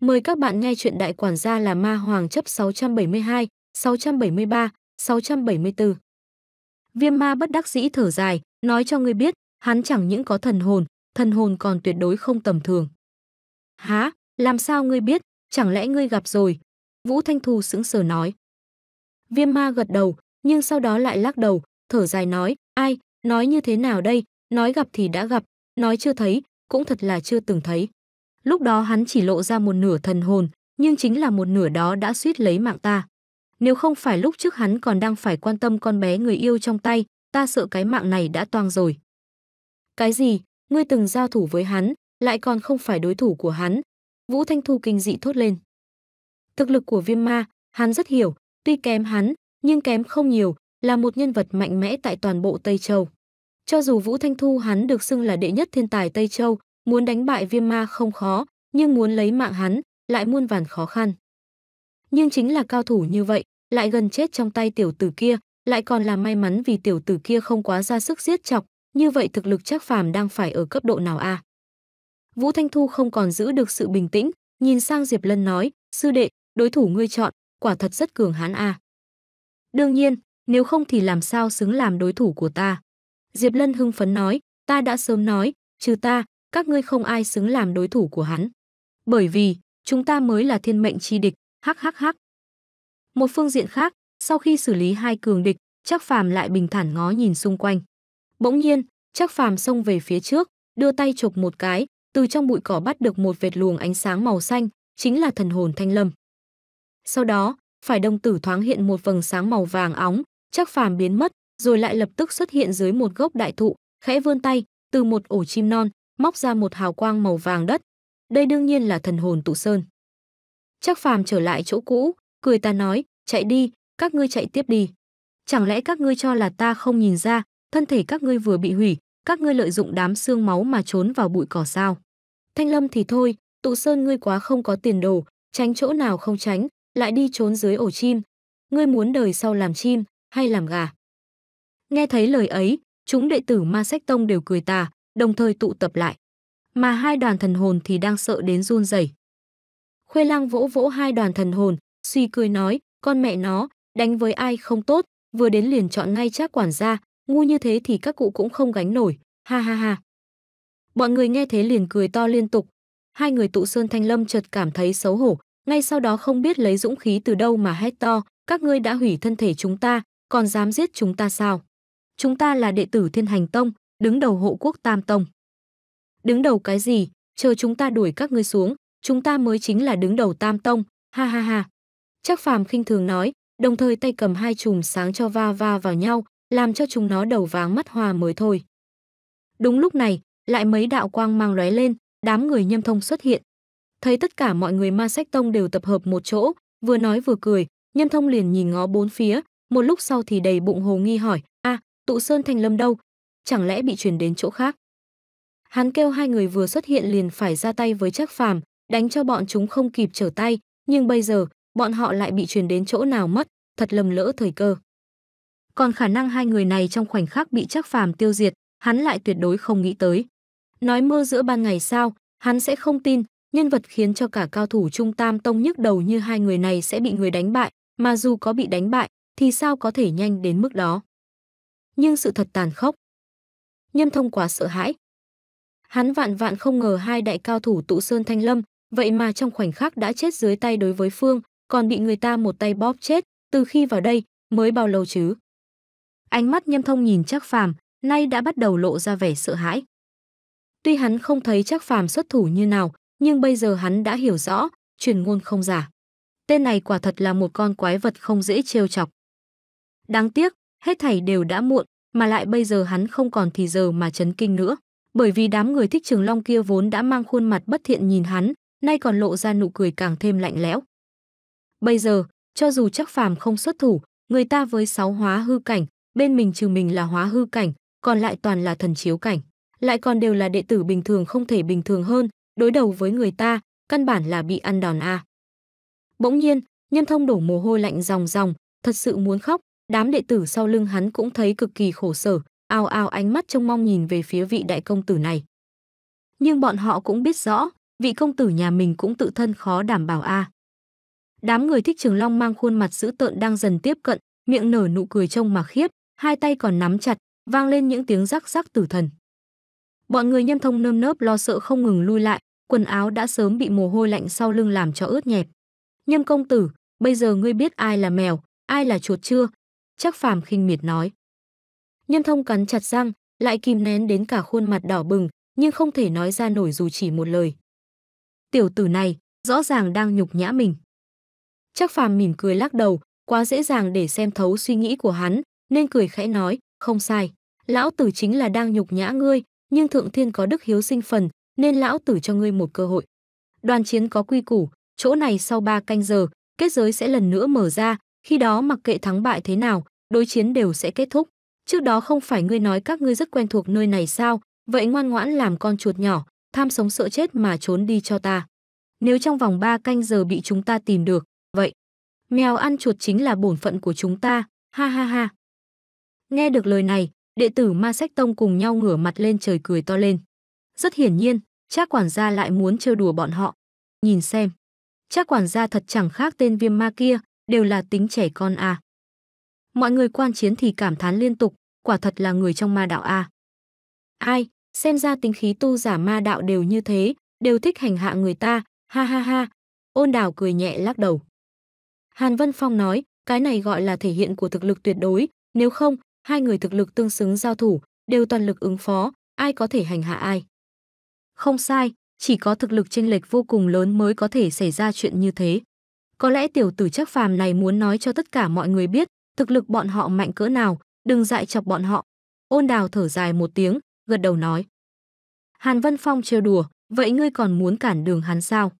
Mời các bạn nghe chuyện Đại Quản gia là Ma Hoàng chấp 672, 673, 674. Viêm ma bất đắc dĩ thở dài, nói cho ngươi biết, hắn chẳng những có thần hồn, thần hồn còn tuyệt đối không tầm thường. Há, làm sao ngươi biết, chẳng lẽ ngươi gặp rồi? Vũ Thanh Thu sững sờ nói. Viêm ma gật đầu, nhưng sau đó lại lắc đầu, thở dài nói, ai, nói như thế nào đây, nói gặp thì đã gặp, nói chưa thấy, cũng thật là chưa từng thấy. Lúc đó hắn chỉ lộ ra một nửa thần hồn, nhưng chính là một nửa đó đã suýt lấy mạng ta. Nếu không phải lúc trước hắn còn đang phải quan tâm con bé người yêu trong tay, ta sợ cái mạng này đã toang rồi. Cái gì? Ngươi từng giao thủ với hắn, lại còn không phải đối thủ của hắn. Vũ Thanh Thu kinh dị thốt lên. Thực lực của viêm ma, hắn rất hiểu, tuy kém hắn, nhưng kém không nhiều, là một nhân vật mạnh mẽ tại toàn bộ Tây Châu. Cho dù Vũ Thanh Thu hắn được xưng là đệ nhất thiên tài Tây Châu, Muốn đánh bại viêm ma không khó, nhưng muốn lấy mạng hắn lại muôn vàn khó khăn. Nhưng chính là cao thủ như vậy, lại gần chết trong tay tiểu tử kia, lại còn là may mắn vì tiểu tử kia không quá ra sức giết chọc, như vậy thực lực chắc phàm đang phải ở cấp độ nào a? À? Vũ Thanh Thu không còn giữ được sự bình tĩnh, nhìn sang Diệp Lân nói, sư đệ, đối thủ ngươi chọn, quả thật rất cường hãn a. À. Đương nhiên, nếu không thì làm sao xứng làm đối thủ của ta. Diệp Lân hưng phấn nói, ta đã sớm nói, trừ ta, các ngươi không ai xứng làm đối thủ của hắn. Bởi vì, chúng ta mới là thiên mệnh chi địch, hắc hắc hắc. Một phương diện khác, sau khi xử lý hai cường địch, Trác Phàm lại bình thản ngó nhìn xung quanh. Bỗng nhiên, Trác Phàm xông về phía trước, đưa tay chụp một cái, từ trong bụi cỏ bắt được một vệt luồng ánh sáng màu xanh, chính là thần hồn thanh lâm. Sau đó, phải đông tử thoáng hiện một vầng sáng màu vàng óng, Trác Phàm biến mất, rồi lại lập tức xuất hiện dưới một gốc đại thụ, khẽ vươn tay, từ một ổ chim non, móc ra một hào quang màu vàng đất. Đây đương nhiên là thần hồn tụ sơn. Trác phàm trở lại chỗ cũ, cười ta nói, chạy đi, các ngươi chạy tiếp đi. Chẳng lẽ các ngươi cho là ta không nhìn ra, thân thể các ngươi vừa bị hủy, các ngươi lợi dụng đám xương máu mà trốn vào bụi cỏ sao. Thanh lâm thì thôi, tụ sơn ngươi quá không có tiền đồ, tránh chỗ nào không tránh, lại đi trốn dưới ổ chim. Ngươi muốn đời sau làm chim, hay làm gà? Nghe thấy lời ấy, chúng đệ tử ma sách tông đều cười ta đồng thời tụ tập lại. Mà hai đoàn thần hồn thì đang sợ đến run rẩy. Khuê Lăng vỗ vỗ hai đoàn thần hồn, suy cười nói, con mẹ nó, đánh với ai không tốt, vừa đến liền chọn ngay trác quản gia, ngu như thế thì các cụ cũng không gánh nổi, ha ha ha. Mọi người nghe thế liền cười to liên tục, hai người tụ sơn thanh lâm chợt cảm thấy xấu hổ, ngay sau đó không biết lấy dũng khí từ đâu mà hét to, các ngươi đã hủy thân thể chúng ta, còn dám giết chúng ta sao? Chúng ta là đệ tử Thiên Hành Tông, đứng đầu hộ quốc Tam Tông. Đứng đầu cái gì, chờ chúng ta đuổi các ngươi xuống, chúng ta mới chính là đứng đầu Tam Tông, ha ha ha. Chắc phàm khinh thường nói, đồng thời tay cầm hai chùm sáng cho va va vào nhau, làm cho chúng nó đầu váng mắt hòa mới thôi. Đúng lúc này, lại mấy đạo quang mang lóe lên, đám người nhâm thông xuất hiện. Thấy tất cả mọi người ma sách tông đều tập hợp một chỗ, vừa nói vừa cười, nhâm thông liền nhìn ngó bốn phía, một lúc sau thì đầy bụng hồ nghi hỏi, a à, tụ sơn thành lâm đâu, chẳng lẽ bị truyền đến chỗ khác. Hắn kêu hai người vừa xuất hiện liền phải ra tay với chắc Phàm, đánh cho bọn chúng không kịp trở tay, nhưng bây giờ, bọn họ lại bị truyền đến chỗ nào mất, thật lầm lỡ thời cơ. Còn khả năng hai người này trong khoảnh khắc bị chắc Phàm tiêu diệt, hắn lại tuyệt đối không nghĩ tới. Nói mơ giữa ban ngày sao, hắn sẽ không tin, nhân vật khiến cho cả cao thủ trung tam tông nhức đầu như hai người này sẽ bị người đánh bại, mà dù có bị đánh bại, thì sao có thể nhanh đến mức đó. Nhưng sự thật tàn khốc, Nhâm Thông quá sợ hãi. Hắn vạn vạn không ngờ hai đại cao thủ tụ sơn thanh lâm, vậy mà trong khoảnh khắc đã chết dưới tay đối với Phương, còn bị người ta một tay bóp chết, từ khi vào đây, mới bao lâu chứ? Ánh mắt Nhâm Thông nhìn Trác Phàm, nay đã bắt đầu lộ ra vẻ sợ hãi. Tuy hắn không thấy Trác Phàm xuất thủ như nào, nhưng bây giờ hắn đã hiểu rõ, truyền ngôn không giả. Tên này quả thật là một con quái vật không dễ trêu chọc. Đáng tiếc, hết thảy đều đã muộn, mà lại bây giờ hắn không còn thì giờ mà chấn kinh nữa, bởi vì đám người thích Trường Long kia vốn đã mang khuôn mặt bất thiện nhìn hắn, nay còn lộ ra nụ cười càng thêm lạnh lẽo. Bây giờ, cho dù chắc phàm không xuất thủ, người ta với sáu hóa hư cảnh, bên mình trừ mình là hóa hư cảnh, còn lại toàn là thần chiếu cảnh, lại còn đều là đệ tử bình thường không thể bình thường hơn, đối đầu với người ta, căn bản là bị ăn đòn a. À. Bỗng nhiên, nhân Thông đổ mồ hôi lạnh ròng ròng, thật sự muốn khóc, Đám đệ tử sau lưng hắn cũng thấy cực kỳ khổ sở, ao ao ánh mắt trông mong nhìn về phía vị đại công tử này. Nhưng bọn họ cũng biết rõ, vị công tử nhà mình cũng tự thân khó đảm bảo a. Đám người thích Trường Long mang khuôn mặt dữ tợn đang dần tiếp cận, miệng nở nụ cười trông mà khiếp, hai tay còn nắm chặt, vang lên những tiếng rắc rắc tử thần. Bọn người nhâm thông nơm nớp lo sợ không ngừng lui lại, quần áo đã sớm bị mồ hôi lạnh sau lưng làm cho ướt nhẹp. Nhâm công tử, bây giờ ngươi biết ai là mèo, ai là chuột chưa, Trác Phàm khinh miệt nói. Nhân thông cắn chặt răng, lại kìm nén đến cả khuôn mặt đỏ bừng, nhưng không thể nói ra nổi dù chỉ một lời. Tiểu tử này, rõ ràng đang nhục nhã mình. Trác Phàm mỉm cười lắc đầu, quá dễ dàng để xem thấu suy nghĩ của hắn, nên cười khẽ nói, không sai, lão tử chính là đang nhục nhã ngươi, nhưng thượng thiên có đức hiếu sinh phần, nên lão tử cho ngươi một cơ hội. Đoàn chiến có quy củ, chỗ này sau ba canh giờ, kết giới sẽ lần nữa mở ra, khi đó mặc kệ thắng bại thế nào, đối chiến đều sẽ kết thúc. Trước đó không phải ngươi nói các ngươi rất quen thuộc nơi này sao, vậy ngoan ngoãn làm con chuột nhỏ, tham sống sợ chết mà trốn đi cho ta. Nếu trong vòng 3 canh giờ bị chúng ta tìm được, vậy mèo ăn chuột chính là bổn phận của chúng ta, ha ha ha. Nghe được lời này, đệ tử Ma Sách Tông cùng nhau ngửa mặt lên trời cười to lên. Rất hiển nhiên, Trác quản gia lại muốn trêu đùa bọn họ. Nhìn xem, Trác quản gia thật chẳng khác tên Viêm Ma kia, đều là tính trẻ con à. Mọi người quan chiến thì cảm thán liên tục, quả thật là người trong ma đạo à. Ai, xem ra tính khí tu giả ma đạo đều như thế, đều thích hành hạ người ta, ha ha ha. Ôn đào cười nhẹ lắc đầu. Hàn Vân Phong nói, cái này gọi là thể hiện của thực lực tuyệt đối, nếu không, hai người thực lực tương xứng giao thủ, đều toàn lực ứng phó, ai có thể hành hạ ai. Không sai, chỉ có thực lực chênh lệch vô cùng lớn mới có thể xảy ra chuyện như thế. Có lẽ tiểu tử chắc phàm này muốn nói cho tất cả mọi người biết, thực lực bọn họ mạnh cỡ nào, đừng dại chọc bọn họ. Ôn đào thở dài một tiếng, gật đầu nói. Hàn vân Phong trêu đùa, vậy ngươi còn muốn cản đường hắn sao?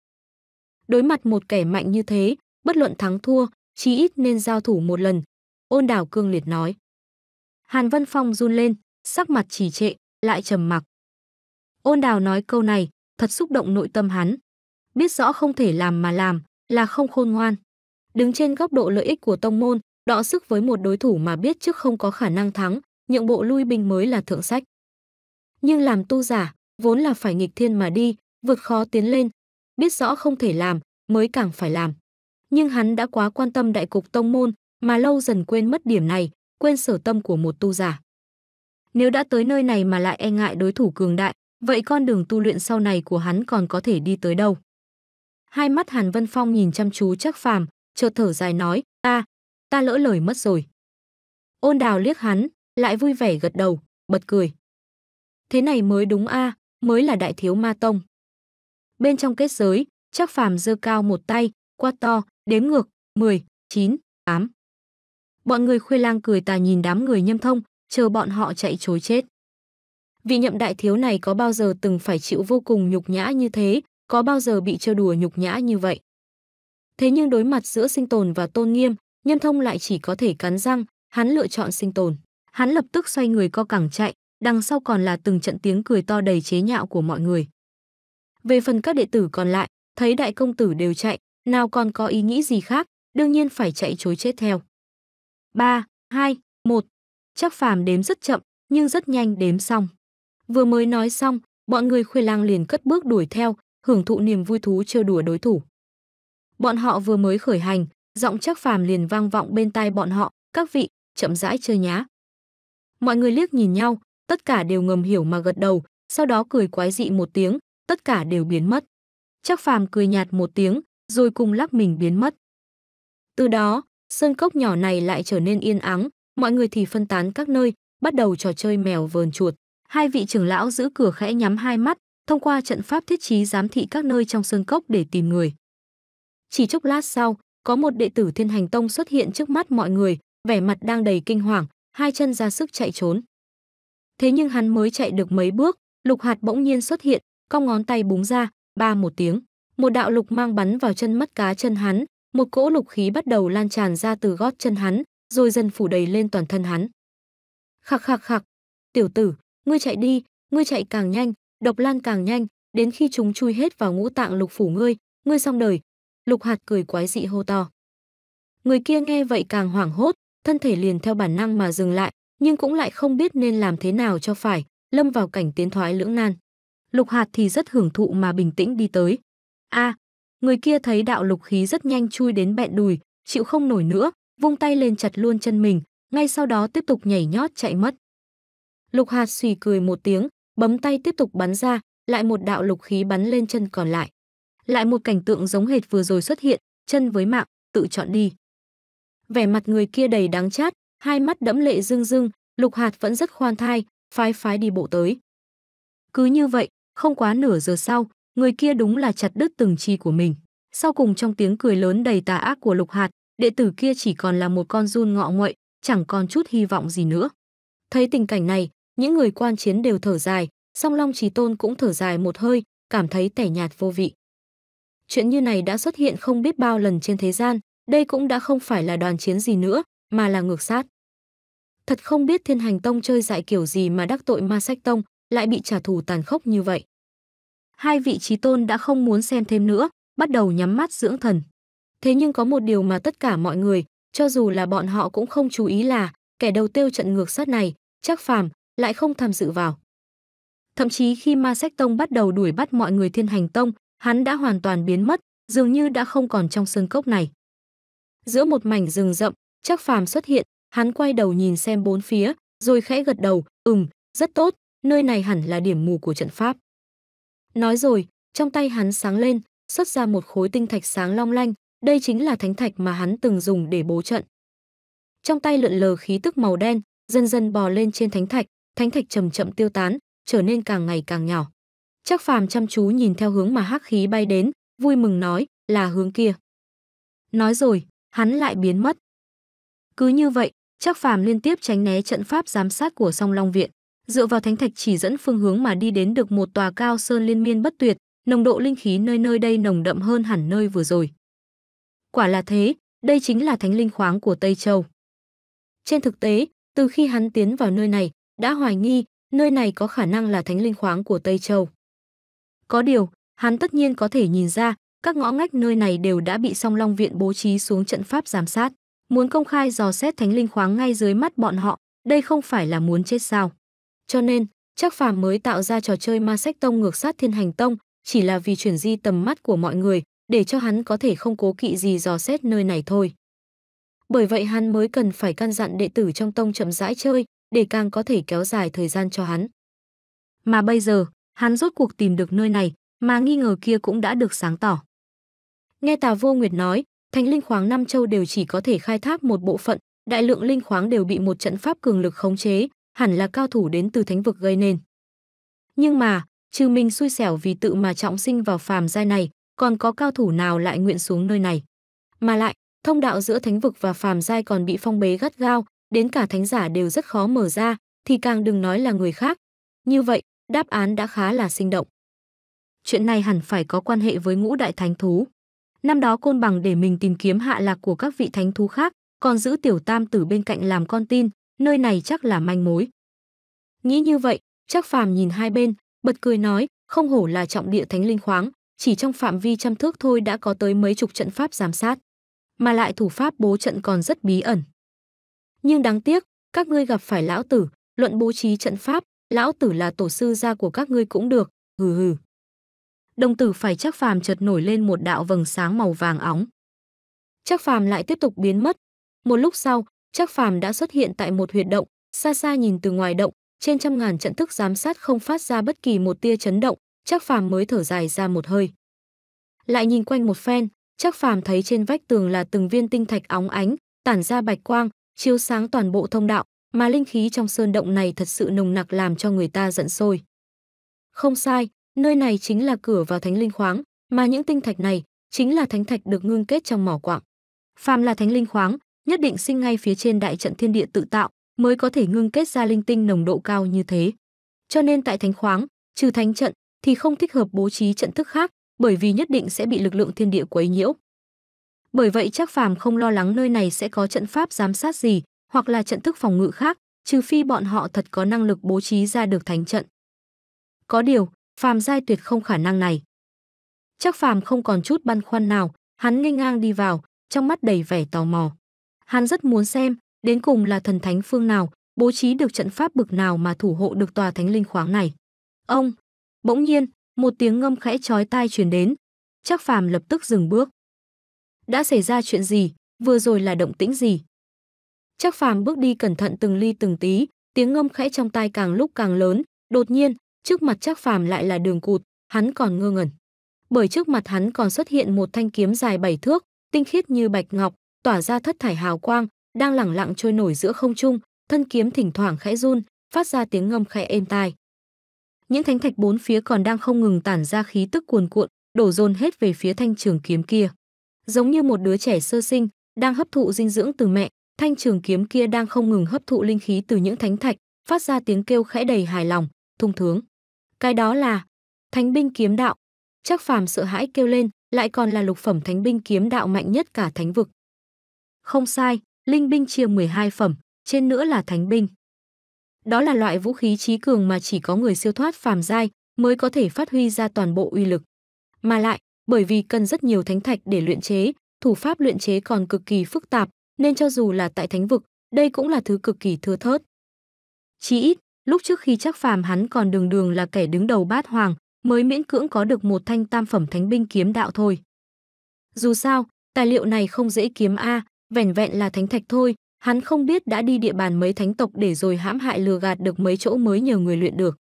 Đối mặt một kẻ mạnh như thế, bất luận thắng thua, chí ít nên giao thủ một lần. Ôn đào cương liệt nói. Hàn vân Phong run lên, sắc mặt trì trệ, lại trầm mặc. Ôn đào nói câu này, thật xúc động nội tâm hắn. Biết rõ không thể làm mà làm, là không khôn ngoan. Đứng trên góc độ lợi ích của tông môn, đọ sức với một đối thủ mà biết trước không có khả năng thắng, nhượng bộ lui binh mới là thượng sách. Nhưng làm tu giả, vốn là phải nghịch thiên mà đi, vượt khó tiến lên, biết rõ không thể làm, mới càng phải làm. Nhưng hắn đã quá quan tâm đại cục tông môn, mà lâu dần quên mất điểm này, quên sở tâm của một tu giả. Nếu đã tới nơi này mà lại e ngại đối thủ cường đại, vậy con đường tu luyện sau này của hắn còn có thể đi tới đâu? hai mắt hàn vân phong nhìn chăm chú chắc phàm chợt thở dài nói ta ta lỡ lời mất rồi ôn đào liếc hắn lại vui vẻ gật đầu bật cười thế này mới đúng a à, mới là đại thiếu ma tông bên trong kết giới chắc phàm giơ cao một tay quát to đếm ngược 10, 9, 8. bọn người khuê lang cười tà nhìn đám người nhâm thông chờ bọn họ chạy chối chết vị nhậm đại thiếu này có bao giờ từng phải chịu vô cùng nhục nhã như thế có bao giờ bị trêu đùa nhục nhã như vậy. Thế nhưng đối mặt giữa sinh tồn và tôn nghiêm, nhân thông lại chỉ có thể cắn răng, hắn lựa chọn sinh tồn. Hắn lập tức xoay người co cẳng chạy, đằng sau còn là từng trận tiếng cười to đầy chế nhạo của mọi người. Về phần các đệ tử còn lại, thấy đại công tử đều chạy, nào còn có ý nghĩ gì khác, đương nhiên phải chạy chối chết theo. 3, 2, 1. Chắc phàm đếm rất chậm, nhưng rất nhanh đếm xong. Vừa mới nói xong, bọn người khuê lang liền cất bước đuổi theo, hưởng thụ niềm vui thú chơi đùa đối thủ. Bọn họ vừa mới khởi hành, giọng chắc phàm liền vang vọng bên tai bọn họ, các vị, chậm rãi chơi nhá. Mọi người liếc nhìn nhau, tất cả đều ngầm hiểu mà gật đầu, sau đó cười quái dị một tiếng, tất cả đều biến mất. Chắc phàm cười nhạt một tiếng, rồi cùng lắc mình biến mất. Từ đó, sân cốc nhỏ này lại trở nên yên ắng, mọi người thì phân tán các nơi, bắt đầu trò chơi mèo vờn chuột. Hai vị trưởng lão giữ cửa khẽ nhắm hai mắt, thông qua trận pháp thiết trí giám thị các nơi trong sơn cốc để tìm người. Chỉ chốc lát sau, có một đệ tử Thiên Hành Tông xuất hiện trước mắt mọi người, vẻ mặt đang đầy kinh hoàng, hai chân ra sức chạy trốn. Thế nhưng hắn mới chạy được mấy bước, Lục Hạt bỗng nhiên xuất hiện, cong ngón tay búng ra, ba một tiếng, một đạo lục mang bắn vào chân mắt cá chân hắn, một cỗ lục khí bắt đầu lan tràn ra từ gót chân hắn, rồi dần phủ đầy lên toàn thân hắn. Khạc khạc khạc, tiểu tử, ngươi chạy đi, ngươi chạy càng nhanh, độc lan càng nhanh, đến khi chúng chui hết vào ngũ tạng lục phủ ngươi, ngươi xong đời. Lục hạt cười quái dị hô to. Người kia nghe vậy càng hoảng hốt, thân thể liền theo bản năng mà dừng lại, nhưng cũng lại không biết nên làm thế nào cho phải, lâm vào cảnh tiến thoái lưỡng nan. Lục hạt thì rất hưởng thụ mà bình tĩnh đi tới. a à, người kia thấy đạo lục khí rất nhanh chui đến bẹn đùi, chịu không nổi nữa, vung tay lên chặt luôn chân mình, ngay sau đó tiếp tục nhảy nhót chạy mất. Lục hạt xùy cười một tiếng, bấm tay tiếp tục bắn ra, lại một đạo lục khí bắn lên chân còn lại. Lại một cảnh tượng giống hệt vừa rồi xuất hiện, chân với mạng, tự chọn đi. Vẻ mặt người kia đầy đáng chát, hai mắt đẫm lệ rưng rưng, Lục Hạt vẫn rất khoan thai, phái phái đi bộ tới. Cứ như vậy, không quá nửa giờ sau, người kia đúng là chặt đứt từng chi của mình. Sau cùng trong tiếng cười lớn đầy tà ác của Lục Hạt, đệ tử kia chỉ còn là một con run ngọ nguậy, chẳng còn chút hy vọng gì nữa. Thấy tình cảnh này, những người quan chiến đều thở dài, song Long Trí Tôn cũng thở dài một hơi, cảm thấy tẻ nhạt vô vị. Chuyện như này đã xuất hiện không biết bao lần trên thế gian, đây cũng đã không phải là đoàn chiến gì nữa, mà là ngược sát. Thật không biết Thiên Hành Tông chơi dại kiểu gì mà đắc tội Ma Sách Tông, lại bị trả thù tàn khốc như vậy. Hai vị trí tôn đã không muốn xem thêm nữa, bắt đầu nhắm mắt dưỡng thần. Thế nhưng có một điều mà tất cả mọi người, cho dù là bọn họ cũng không chú ý là, kẻ đầu tiêu trận ngược sát này, chắc phàm, lại không tham dự vào. Thậm chí khi Ma Sách Tông bắt đầu đuổi bắt mọi người Thiên Hành Tông, hắn đã hoàn toàn biến mất, dường như đã không còn trong sơn cốc này. Giữa một mảnh rừng rậm, Trác Phàm xuất hiện, hắn quay đầu nhìn xem bốn phía, rồi khẽ gật đầu, "Ừm, rất tốt, nơi này hẳn là điểm mù của trận pháp." Nói rồi, trong tay hắn sáng lên, xuất ra một khối tinh thạch sáng long lanh, đây chính là thánh thạch mà hắn từng dùng để bố trận. Trong tay lượn lờ khí tức màu đen, dần dần bò lên trên thánh thạch, thánh thạch chậm chậm tiêu tán, trở nên càng ngày càng nhỏ. Trác Phàm chăm chú nhìn theo hướng mà hắc khí bay đến, vui mừng nói, là hướng kia. Nói rồi, hắn lại biến mất. Cứ như vậy, Trác Phàm liên tiếp tránh né trận pháp giám sát của Song Long viện, dựa vào thánh thạch chỉ dẫn phương hướng mà đi đến được một tòa cao sơn liên miên bất tuyệt, nồng độ linh khí nơi nơi đây nồng đậm hơn hẳn nơi vừa rồi. Quả là thế, đây chính là thánh linh khoáng của Tây Châu. Trên thực tế, từ khi hắn tiến vào nơi này, đã hoài nghi nơi này có khả năng là thánh linh khoáng của Tây Châu. Có điều, hắn tất nhiên có thể nhìn ra, các ngõ ngách nơi này đều đã bị song long viện bố trí xuống trận pháp giám sát. Muốn công khai dò xét thánh linh khoáng ngay dưới mắt bọn họ, đây không phải là muốn chết sao. Cho nên, chắc phàm mới tạo ra trò chơi ma sách tông ngược sát thiên hành tông, chỉ là vì chuyển di tầm mắt của mọi người, để cho hắn có thể không cố kỵ gì dò xét nơi này thôi. Bởi vậy hắn mới cần phải căn dặn đệ tử trong tông chậm rãi chơi, để càng có thể kéo dài thời gian cho hắn. Mà bây giờ, hắn rốt cuộc tìm được nơi này, mà nghi ngờ kia cũng đã được sáng tỏ. Nghe Tà Vô Nguyệt nói, thành linh khoáng Nam Châu đều chỉ có thể khai thác một bộ phận, đại lượng linh khoáng đều bị một trận pháp cường lực khống chế, hẳn là cao thủ đến từ thánh vực gây nên. Nhưng mà, trừ mình xui xẻo vì tự mà trọng sinh vào phàm giai này, còn có cao thủ nào lại nguyện xuống nơi này. Mà lại, thông đạo giữa thánh vực và phàm giai còn bị phong bế gắt gao, đến cả thánh giả đều rất khó mở ra, thì càng đừng nói là người khác. Như vậy, đáp án đã khá là sinh động. Chuyện này hẳn phải có quan hệ với ngũ đại thánh thú. Năm đó côn bằng để mình tìm kiếm hạ lạc của các vị thánh thú khác, còn giữ tiểu tam tử bên cạnh làm con tin, nơi này chắc là manh mối. Nghĩ như vậy, chắc phàm nhìn hai bên, bật cười nói, không hổ là trọng địa thánh linh khoáng, chỉ trong phạm vi trăm thước thôi đã có tới mấy chục trận pháp giám sát. Mà lại thủ pháp bố trận còn rất bí ẩn nhưng đáng tiếc, các ngươi gặp phải lão tử, luận bố trí trận pháp, lão tử là tổ sư gia của các ngươi cũng được, hừ hừ. Đồng tử phải chắc phàm chợt nổi lên một đạo vầng sáng màu vàng óng. Chắc phàm lại tiếp tục biến mất. Một lúc sau, chắc phàm đã xuất hiện tại một huyệt động, xa xa nhìn từ ngoài động, trên trăm ngàn trận thức giám sát không phát ra bất kỳ một tia chấn động, chắc phàm mới thở dài ra một hơi. Lại nhìn quanh một phen, chắc phàm thấy trên vách tường là từng viên tinh thạch óng ánh, tản ra bạch quang, chiếu sáng toàn bộ thông đạo, mà linh khí trong sơn động này thật sự nồng nặc làm cho người ta giận sôi. Không sai, nơi này chính là cửa vào thánh linh khoáng, mà những tinh thạch này chính là thánh thạch được ngưng kết trong mỏ quặng. Phàm là thánh linh khoáng, nhất định sinh ngay phía trên đại trận thiên địa tự tạo, mới có thể ngưng kết ra linh tinh nồng độ cao như thế. Cho nên tại thánh khoáng, trừ thánh trận thì không thích hợp bố trí trận thức khác, bởi vì nhất định sẽ bị lực lượng thiên địa quấy nhiễu. Bởi vậy chắc Phàm không lo lắng nơi này sẽ có trận pháp giám sát gì, hoặc là trận thức phòng ngự khác, trừ phi bọn họ thật có năng lực bố trí ra được thánh trận. Có điều, Phàm giai tuyệt không khả năng này. chắc Phàm không còn chút băn khoăn nào, hắn nghênh ngang đi vào, trong mắt đầy vẻ tò mò. Hắn rất muốn xem, đến cùng là thần thánh phương nào, bố trí được trận pháp bực nào mà thủ hộ được tòa thánh linh khoáng này. Ông, bỗng nhiên, một tiếng ngâm khẽ chói tai truyền đến, chắc Phàm lập tức dừng bước đã xảy ra chuyện gì, vừa rồi là động tĩnh gì. Chắc phàm bước đi cẩn thận từng ly từng tí, tiếng ngâm khẽ trong tai càng lúc càng lớn, đột nhiên, trước mặt chắc phàm lại là đường cụt, hắn còn ngơ ngẩn. Bởi trước mặt hắn còn xuất hiện một thanh kiếm dài bảy thước, tinh khiết như bạch ngọc, tỏa ra thất thải hào quang, đang lẳng lặng trôi nổi giữa không trung, thân kiếm thỉnh thoảng khẽ run, phát ra tiếng ngâm khẽ êm tai. Những thánh thạch bốn phía còn đang không ngừng tản ra khí tức cuồn cuộn, đổ dồn hết về phía thanh trường kiếm kia giống như một đứa trẻ sơ sinh đang hấp thụ dinh dưỡng từ mẹ, thanh trường kiếm kia đang không ngừng hấp thụ linh khí từ những thánh thạch, phát ra tiếng kêu khẽ đầy hài lòng, thung thướng. Cái đó là Thánh binh kiếm đạo. Chắc phàm sợ hãi kêu lên, lại còn là lục phẩm thánh binh kiếm đạo mạnh nhất cả thánh vực. Không sai, linh binh chia 12 phẩm, trên nữa là thánh binh. Đó là loại vũ khí trí cường mà chỉ có người siêu thoát phàm giai mới có thể phát huy ra toàn bộ uy lực. Mà lại, bởi vì cần rất nhiều thánh thạch để luyện chế, thủ pháp luyện chế còn cực kỳ phức tạp, nên cho dù là tại thánh vực, đây cũng là thứ cực kỳ thưa thớt. Chỉ ít, lúc trước khi chắc phàm hắn còn đường đường là kẻ đứng đầu bát hoàng, mới miễn cưỡng có được một thanh tam phẩm thánh binh kiếm đạo thôi. Dù sao, tài liệu này không dễ kiếm a, à, vẻn vẹn là thánh thạch thôi, hắn không biết đã đi địa bàn mấy thánh tộc để rồi hãm hại lừa gạt được mấy chỗ mới nhờ người luyện được.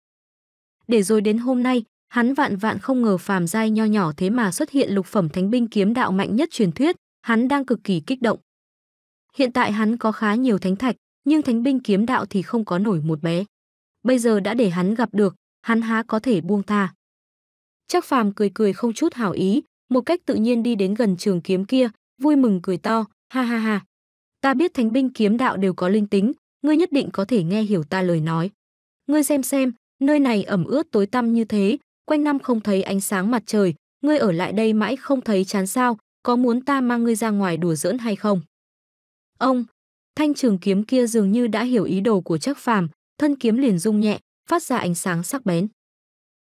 Để rồi đến hôm nay, Hắn vạn vạn không ngờ phàm giai nho nhỏ thế mà xuất hiện lục phẩm thánh binh kiếm đạo mạnh nhất truyền thuyết, hắn đang cực kỳ kích động. Hiện tại hắn có khá nhiều thánh thạch, nhưng thánh binh kiếm đạo thì không có nổi một bé. Bây giờ đã để hắn gặp được, hắn há có thể buông tha. Chắc phàm cười cười không chút hảo ý, một cách tự nhiên đi đến gần trường kiếm kia, vui mừng cười to, ha ha ha. Ta biết thánh binh kiếm đạo đều có linh tính, ngươi nhất định có thể nghe hiểu ta lời nói. Ngươi xem xem, nơi này ẩm ướt tối tăm như thế, quanh năm không thấy ánh sáng mặt trời, ngươi ở lại đây mãi không thấy chán sao, có muốn ta mang ngươi ra ngoài đùa giỡn hay không? Ông, thanh trường kiếm kia dường như đã hiểu ý đồ của Trác Phàm, thân kiếm liền rung nhẹ, phát ra ánh sáng sắc bén.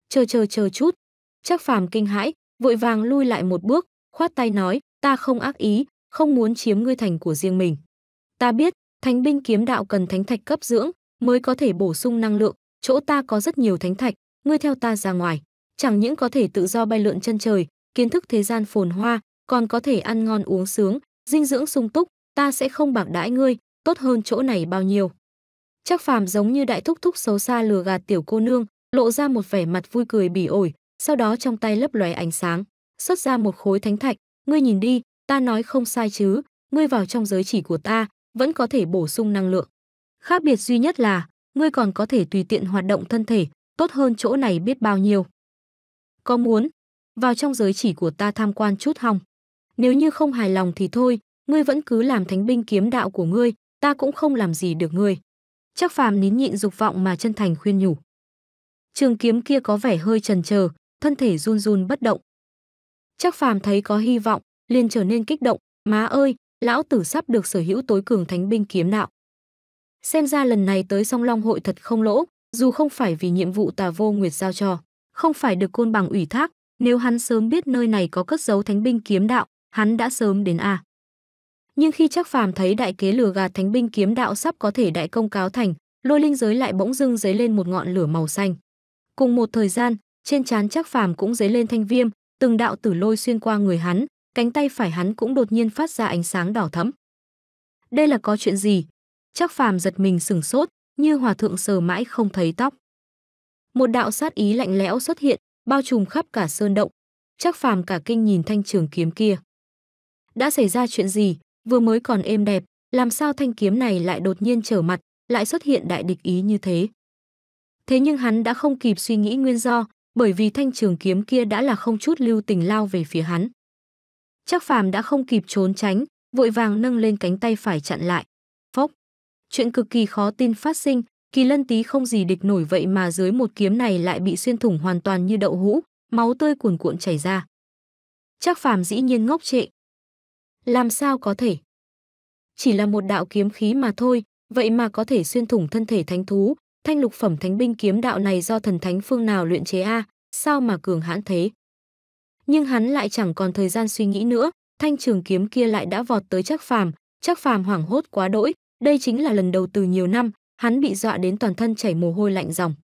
Chờ chờ chờ chút, Trác Phàm kinh hãi, vội vàng lui lại một bước, khoát tay nói, ta không ác ý, không muốn chiếm ngươi thành của riêng mình. Ta biết, thánh binh kiếm đạo cần thánh thạch cấp dưỡng mới có thể bổ sung năng lượng, chỗ ta có rất nhiều thánh thạch, ngươi theo ta ra ngoài chẳng những có thể tự do bay lượn chân trời kiến thức thế gian phồn hoa còn có thể ăn ngon uống sướng dinh dưỡng sung túc ta sẽ không bạc đãi ngươi tốt hơn chỗ này bao nhiêu chắc phàm giống như đại thúc thúc xấu xa lừa gạt tiểu cô nương lộ ra một vẻ mặt vui cười bỉ ổi sau đó trong tay lấp lóe ánh sáng xuất ra một khối thánh thạch ngươi nhìn đi ta nói không sai chứ ngươi vào trong giới chỉ của ta vẫn có thể bổ sung năng lượng khác biệt duy nhất là ngươi còn có thể tùy tiện hoạt động thân thể tốt hơn chỗ này biết bao nhiêu. Có muốn, vào trong giới chỉ của ta tham quan chút hòng. Nếu như không hài lòng thì thôi, ngươi vẫn cứ làm thánh binh kiếm đạo của ngươi, ta cũng không làm gì được ngươi. Chắc phàm nín nhịn dục vọng mà chân thành khuyên nhủ. Trường kiếm kia có vẻ hơi trần chờ thân thể run run bất động. Chắc phàm thấy có hy vọng, liền trở nên kích động, má ơi, lão tử sắp được sở hữu tối cường thánh binh kiếm đạo. Xem ra lần này tới song long hội thật không lỗ, dù không phải vì nhiệm vụ tà vô nguyệt giao cho, không phải được côn bằng ủy thác, nếu hắn sớm biết nơi này có cất giấu thánh binh kiếm đạo, hắn đã sớm đến a. À. Nhưng khi Trác Phàm thấy đại kế lừa gạt thánh binh kiếm đạo sắp có thể đại công cáo thành, lôi linh giới lại bỗng dưng dấy lên một ngọn lửa màu xanh. Cùng một thời gian, trên trán Trác Phàm cũng dấy lên thanh viêm, từng đạo tử lôi xuyên qua người hắn, cánh tay phải hắn cũng đột nhiên phát ra ánh sáng đỏ thẫm. Đây là có chuyện gì? Trác Phàm giật mình sửng sốt, như hòa thượng sờ mãi không thấy tóc. Một đạo sát ý lạnh lẽo xuất hiện, bao trùm khắp cả sơn động. Chắc phàm cả kinh nhìn thanh trường kiếm kia. Đã xảy ra chuyện gì, vừa mới còn êm đẹp, làm sao thanh kiếm này lại đột nhiên trở mặt, lại xuất hiện đại địch ý như thế. Thế nhưng hắn đã không kịp suy nghĩ nguyên do, bởi vì thanh trường kiếm kia đã là không chút lưu tình lao về phía hắn. Chắc phàm đã không kịp trốn tránh, vội vàng nâng lên cánh tay phải chặn lại. Chuyện cực kỳ khó tin phát sinh, kỳ lân tí không gì địch nổi vậy mà dưới một kiếm này lại bị xuyên thủng hoàn toàn như đậu hũ, máu tươi cuồn cuộn chảy ra. Chắc phàm dĩ nhiên ngốc trệ. Làm sao có thể? Chỉ là một đạo kiếm khí mà thôi, vậy mà có thể xuyên thủng thân thể thánh thú, thanh lục phẩm thánh binh kiếm đạo này do thần thánh phương nào luyện chế a, sao mà cường hãn thế? Nhưng hắn lại chẳng còn thời gian suy nghĩ nữa, thanh trường kiếm kia lại đã vọt tới chắc Phàm, chắc Phàm hoảng hốt quá đỗi, đây chính là lần đầu từ nhiều năm, hắn bị dọa đến toàn thân chảy mồ hôi lạnh ròng.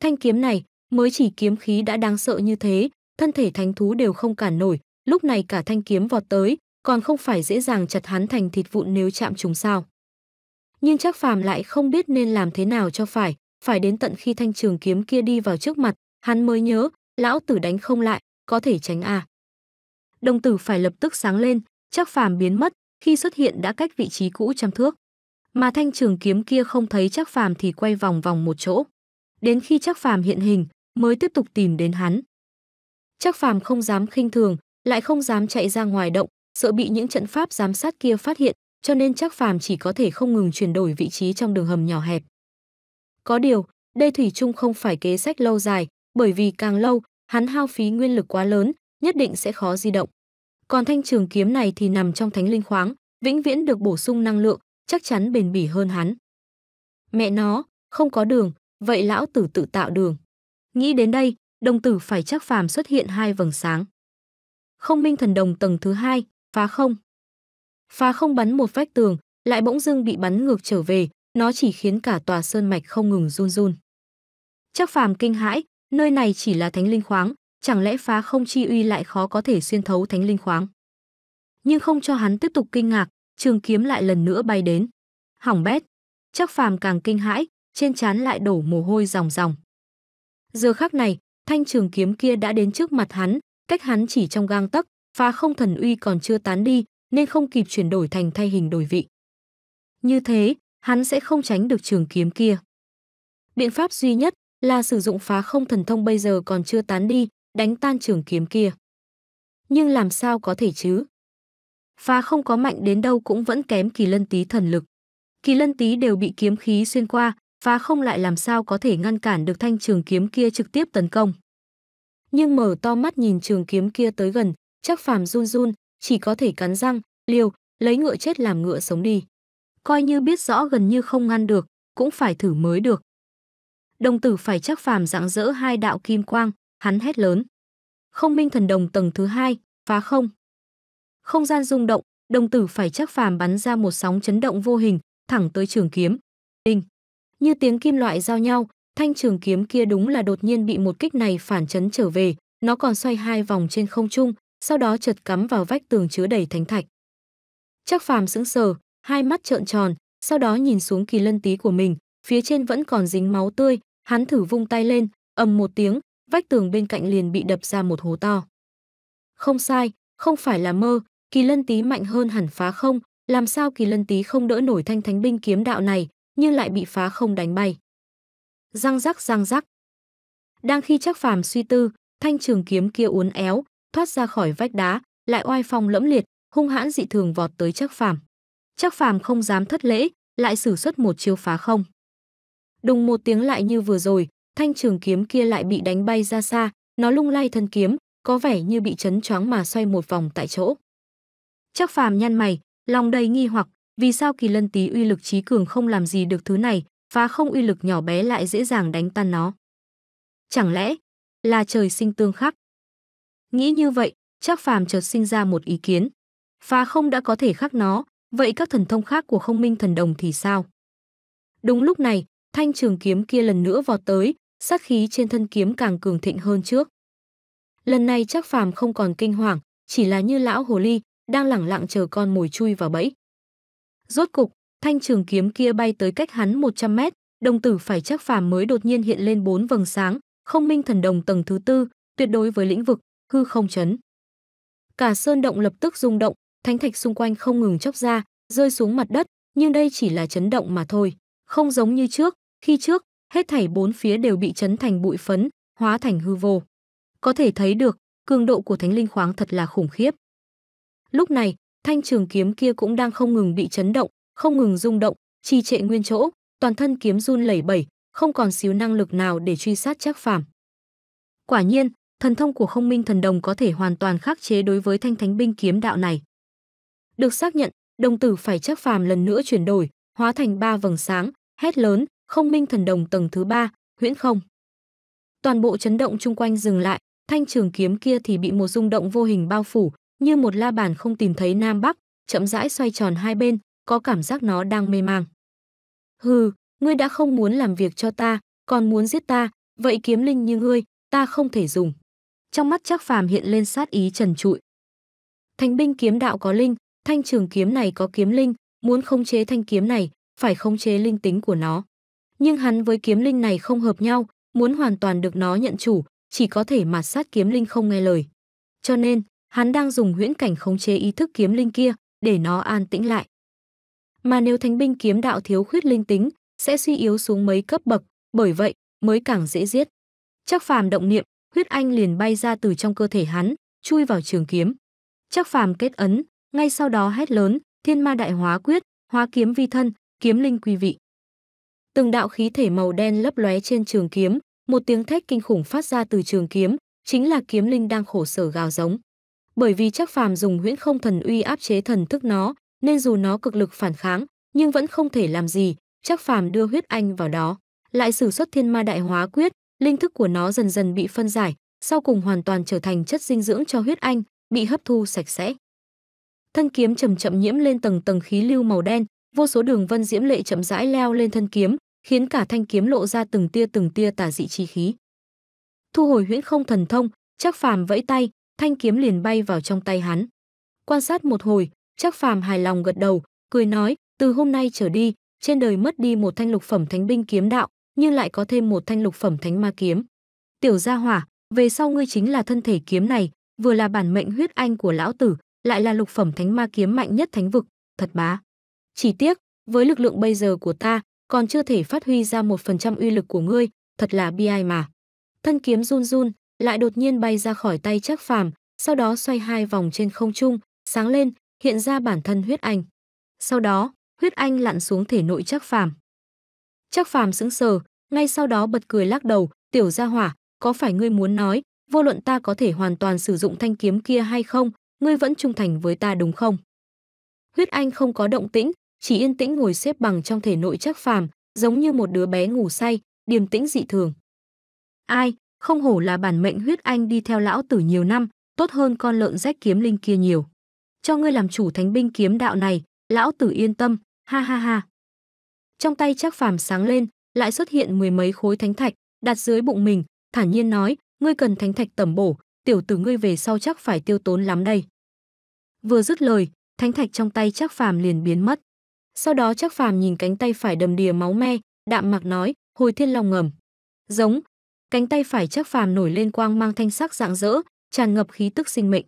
Thanh kiếm này, mới chỉ kiếm khí đã đáng sợ như thế, thân thể thánh thú đều không cản nổi, lúc này cả thanh kiếm vọt tới, còn không phải dễ dàng chặt hắn thành thịt vụn nếu chạm chúng sao. Nhưng chắc phàm lại không biết nên làm thế nào cho phải, phải đến tận khi thanh trường kiếm kia đi vào trước mặt, hắn mới nhớ, lão tử đánh không lại, có thể tránh à. Đồng tử phải lập tức sáng lên, chắc phàm biến mất, khi xuất hiện đã cách vị trí cũ trăm thước. Mà thanh trường kiếm kia không thấy Trác Phàm thì quay vòng vòng một chỗ. Đến khi Trác Phàm hiện hình, mới tiếp tục tìm đến hắn. Trác Phàm không dám khinh thường, lại không dám chạy ra ngoài động, sợ bị những trận pháp giám sát kia phát hiện, cho nên Trác Phàm chỉ có thể không ngừng chuyển đổi vị trí trong đường hầm nhỏ hẹp. Có điều, đây thủy chung không phải kế sách lâu dài, bởi vì càng lâu, hắn hao phí nguyên lực quá lớn, nhất định sẽ khó di động. Còn thanh trường kiếm này thì nằm trong thánh linh khoáng, vĩnh viễn được bổ sung năng lượng, chắc chắn bền bỉ hơn hắn. Mẹ nó, không có đường, vậy lão tử tự tạo đường. Nghĩ đến đây, đồng tử phải chắc phàm xuất hiện hai vầng sáng. Không minh thần đồng tầng thứ hai, phá không. Phá không bắn một vách tường, lại bỗng dưng bị bắn ngược trở về, nó chỉ khiến cả tòa sơn mạch không ngừng run run. Chắc phàm kinh hãi, nơi này chỉ là thánh linh khoáng, chẳng lẽ phá không chi uy lại khó có thể xuyên thấu thánh linh khoáng. Nhưng không cho hắn tiếp tục kinh ngạc, trường kiếm lại lần nữa bay đến. Hỏng bét, chắc phàm càng kinh hãi, trên trán lại đổ mồ hôi ròng ròng. Giờ khắc này, thanh trường kiếm kia đã đến trước mặt hắn, cách hắn chỉ trong gang tấc, phá không thần uy còn chưa tán đi, nên không kịp chuyển đổi thành thay hình đổi vị. Như thế, hắn sẽ không tránh được trường kiếm kia. Biện pháp duy nhất là sử dụng phá không thần thông bây giờ còn chưa tán đi, đánh tan trường kiếm kia. Nhưng làm sao có thể chứ? Phá không có mạnh đến đâu cũng vẫn kém kỳ lân tí thần lực. Kỳ lân tí đều bị kiếm khí xuyên qua, phá không lại làm sao có thể ngăn cản được thanh trường kiếm kia trực tiếp tấn công. Nhưng mở to mắt nhìn trường kiếm kia tới gần, chắc phàm run run, chỉ có thể cắn răng, liều, lấy ngựa chết làm ngựa sống đi. Coi như biết rõ gần như không ngăn được, cũng phải thử mới được. Đồng tử phải chắc phàm dạng dỡ hai đạo kim quang, hắn hét lớn. Không minh thần đồng tầng thứ hai, phá không. Không gian rung động, đồng tử phải chắc phàm bắn ra một sóng chấn động vô hình, thẳng tới trường kiếm. Đinh. Như tiếng kim loại giao nhau, thanh trường kiếm kia đúng là đột nhiên bị một kích này phản chấn trở về, nó còn xoay hai vòng trên không trung, sau đó chợt cắm vào vách tường chứa đầy thánh thạch. Chắc phàm sững sờ, hai mắt trợn tròn, sau đó nhìn xuống kỳ lân tí của mình, phía trên vẫn còn dính máu tươi, hắn thử vung tay lên, ầm một tiếng, vách tường bên cạnh liền bị đập ra một hố to. Không sai, không phải là mơ, kỳ lân tí mạnh hơn hẳn phá không, làm sao kỳ lân tí không đỡ nổi thanh thánh binh kiếm đạo này, nhưng lại bị phá không đánh bay. Răng rắc răng rắc. Đang khi chắc phàm suy tư, thanh trường kiếm kia uốn éo, thoát ra khỏi vách đá, lại oai phong lẫm liệt, hung hãn dị thường vọt tới chắc phàm. Chắc phàm không dám thất lễ, lại sử xuất một chiêu phá không. Đùng một tiếng lại như vừa rồi, thanh trường kiếm kia lại bị đánh bay ra xa, nó lung lay thân kiếm, có vẻ như bị chấn choáng mà xoay một vòng tại chỗ. Chắc phàm nhăn mày, lòng đầy nghi hoặc, vì sao kỳ lân tí uy lực trí cường không làm gì được thứ này, phá không uy lực nhỏ bé lại dễ dàng đánh tan nó. Chẳng lẽ là trời sinh tương khắc? Nghĩ như vậy, chắc phàm chợt sinh ra một ý kiến. Phá không đã có thể khắc nó, vậy các thần thông khác của không minh thần đồng thì sao? Đúng lúc này, thanh trường kiếm kia lần nữa vọt tới, sát khí trên thân kiếm càng cường thịnh hơn trước. Lần này chắc phàm không còn kinh hoàng, chỉ là như lão hồ ly, đang lẳng lặng chờ con mồi chui vào bẫy. Rốt cục, thanh trường kiếm kia bay tới cách hắn 100 mét, đồng tử phải chắc phàm mới đột nhiên hiện lên bốn vầng sáng, không minh thần đồng tầng thứ tư, tuyệt đối với lĩnh vực, hư không chấn. Cả sơn động lập tức rung động, thánh thạch xung quanh không ngừng chóc ra, rơi xuống mặt đất, nhưng đây chỉ là chấn động mà thôi, không giống như trước, khi trước hết thảy bốn phía đều bị chấn thành bụi phấn, hóa thành hư vô. Có thể thấy được, cường độ của thánh linh khoáng thật là khủng khiếp. Lúc này, thanh trường kiếm kia cũng đang không ngừng bị chấn động, không ngừng rung động, trì trệ nguyên chỗ, toàn thân kiếm run lẩy bẩy, không còn xíu năng lực nào để truy sát chắc Phàm. Quả nhiên, thần thông của Không Minh Thần Đồng có thể hoàn toàn khắc chế đối với thanh thánh binh kiếm đạo này. Được xác nhận, đồng tử phải chắc Phàm lần nữa chuyển đổi, hóa thành ba vầng sáng, hét lớn, không minh thần đồng tầng thứ ba, huyễn không. Toàn bộ chấn động chung quanh dừng lại, thanh trường kiếm kia thì bị một rung động vô hình bao phủ, như một la bàn không tìm thấy nam bắc, chậm rãi xoay tròn hai bên, có cảm giác nó đang mê mang. Hừ, ngươi đã không muốn làm việc cho ta, còn muốn giết ta, vậy kiếm linh như ngươi, ta không thể dùng. Trong mắt Trác Phàm hiện lên sát ý trần trụi. Thánh binh kiếm đạo có linh, thanh trường kiếm này có kiếm linh, muốn khống chế thanh kiếm này, phải khống chế linh tính của nó nhưng hắn với kiếm linh này không hợp nhau, muốn hoàn toàn được nó nhận chủ, chỉ có thể mạt sát kiếm linh không nghe lời. Cho nên, hắn đang dùng huyễn cảnh khống chế ý thức kiếm linh kia để nó an tĩnh lại. Mà nếu thánh binh kiếm đạo thiếu khuyết linh tính, sẽ suy yếu xuống mấy cấp bậc, bởi vậy mới càng dễ giết. Chắc phàm động niệm, huyết anh liền bay ra từ trong cơ thể hắn, chui vào trường kiếm. Chắc phàm kết ấn, ngay sau đó hét lớn, thiên ma đại hóa quyết, hóa kiếm vi thân, kiếm linh quý vị từng đạo khí thể màu đen lấp lóe trên trường kiếm, một tiếng thét kinh khủng phát ra từ trường kiếm, chính là kiếm linh đang khổ sở gào giống. Bởi vì chắc phàm dùng huyễn không thần uy áp chế thần thức nó, nên dù nó cực lực phản kháng, nhưng vẫn không thể làm gì, chắc phàm đưa huyết anh vào đó, lại sử xuất thiên ma đại hóa quyết, linh thức của nó dần dần bị phân giải, sau cùng hoàn toàn trở thành chất dinh dưỡng cho huyết anh, bị hấp thu sạch sẽ. Thân kiếm chậm chậm nhiễm lên tầng tầng khí lưu màu đen, vô số đường vân diễm lệ chậm rãi leo lên thân kiếm khiến cả thanh kiếm lộ ra từng tia từng tia tả dị chi khí thu hồi huyễn không thần thông chắc phàm vẫy tay thanh kiếm liền bay vào trong tay hắn quan sát một hồi chắc phàm hài lòng gật đầu cười nói từ hôm nay trở đi trên đời mất đi một thanh lục phẩm thánh binh kiếm đạo nhưng lại có thêm một thanh lục phẩm thánh ma kiếm tiểu gia hỏa về sau ngươi chính là thân thể kiếm này vừa là bản mệnh huyết anh của lão tử lại là lục phẩm thánh ma kiếm mạnh nhất thánh vực thật bá chỉ tiếc, với lực lượng bây giờ của ta, còn chưa thể phát huy ra một phần trăm uy lực của ngươi, thật là bi ai mà. Thân kiếm run run, lại đột nhiên bay ra khỏi tay chắc Phàm, sau đó xoay hai vòng trên không trung, sáng lên, hiện ra bản thân huyết anh. Sau đó, huyết anh lặn xuống thể nội chắc Phàm. chắc Phàm sững sờ, ngay sau đó bật cười lắc đầu, "Tiểu gia hỏa, có phải ngươi muốn nói, vô luận ta có thể hoàn toàn sử dụng thanh kiếm kia hay không, ngươi vẫn trung thành với ta đúng không?" Huyết Anh không có động tĩnh, chỉ yên tĩnh ngồi xếp bằng trong thể nội chắc phàm, giống như một đứa bé ngủ say, điềm tĩnh dị thường. Ai, không hổ là bản mệnh huyết anh đi theo lão tử nhiều năm, tốt hơn con lợn rách kiếm linh kia nhiều. Cho ngươi làm chủ thánh binh kiếm đạo này, lão tử yên tâm, ha ha ha. Trong tay chắc phàm sáng lên, lại xuất hiện mười mấy khối thánh thạch, đặt dưới bụng mình, thản nhiên nói, ngươi cần thánh thạch tẩm bổ, tiểu tử ngươi về sau chắc phải tiêu tốn lắm đây. Vừa dứt lời, thánh thạch trong tay chắc phàm liền biến mất. Sau đó chắc Phàm nhìn cánh tay phải đầm đìa máu me, đạm mạc nói, "Hồi Thiên Long ngầm." Giống. Cánh tay phải chắc Phàm nổi lên quang mang thanh sắc rạng rỡ, tràn ngập khí tức sinh mệnh.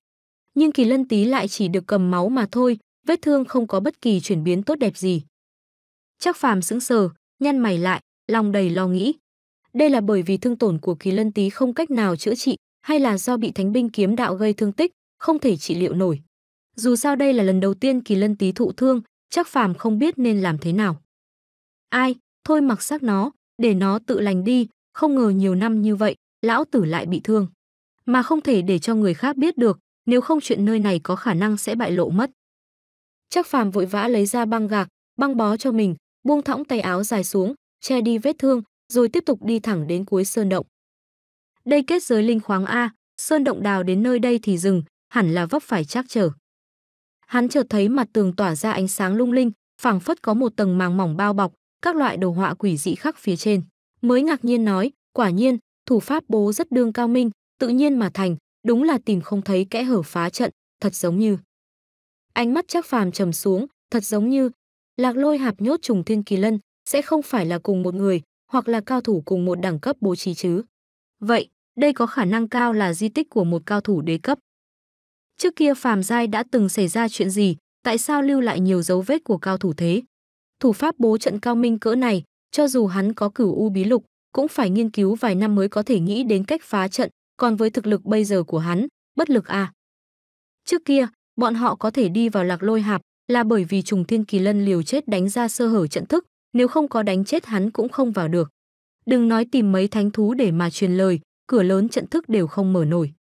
Nhưng Kỳ Lân Tý lại chỉ được cầm máu mà thôi, vết thương không có bất kỳ chuyển biến tốt đẹp gì. chắc Phàm sững sờ, nhăn mày lại, lòng đầy lo nghĩ. Đây là bởi vì thương tổn của Kỳ Lân Tý không cách nào chữa trị, hay là do bị Thánh binh kiếm đạo gây thương tích, không thể trị liệu nổi. Dù sao đây là lần đầu tiên Kỳ Lân Tý thụ thương, chắc phàm không biết nên làm thế nào. Ai, thôi mặc xác nó, để nó tự lành đi, không ngờ nhiều năm như vậy, lão tử lại bị thương. Mà không thể để cho người khác biết được, nếu không chuyện nơi này có khả năng sẽ bại lộ mất. Chắc phàm vội vã lấy ra băng gạc, băng bó cho mình, buông thõng tay áo dài xuống, che đi vết thương, rồi tiếp tục đi thẳng đến cuối sơn động. Đây kết giới linh khoáng A, sơn động đào đến nơi đây thì dừng, hẳn là vấp phải trắc trở hắn chợt thấy mặt tường tỏa ra ánh sáng lung linh, phảng phất có một tầng màng mỏng bao bọc, các loại đồ họa quỷ dị khắc phía trên. Mới ngạc nhiên nói, quả nhiên, thủ pháp bố rất đương cao minh, tự nhiên mà thành, đúng là tìm không thấy kẽ hở phá trận, thật giống như. Ánh mắt chắc phàm trầm xuống, thật giống như Lạc Lôi hạp nhốt trùng thiên kỳ lân sẽ không phải là cùng một người, hoặc là cao thủ cùng một đẳng cấp bố trí chứ. Vậy, đây có khả năng cao là di tích của một cao thủ đế cấp. Trước kia Phàm Giai đã từng xảy ra chuyện gì, tại sao lưu lại nhiều dấu vết của cao thủ thế? Thủ pháp bố trận cao minh cỡ này, cho dù hắn có cửu u bí lục, cũng phải nghiên cứu vài năm mới có thể nghĩ đến cách phá trận, còn với thực lực bây giờ của hắn, bất lực à. Trước kia, bọn họ có thể đi vào lạc lôi hạp là bởi vì trùng thiên kỳ lân liều chết đánh ra sơ hở trận thức, nếu không có đánh chết hắn cũng không vào được. Đừng nói tìm mấy thánh thú để mà truyền lời, cửa lớn trận thức đều không mở nổi.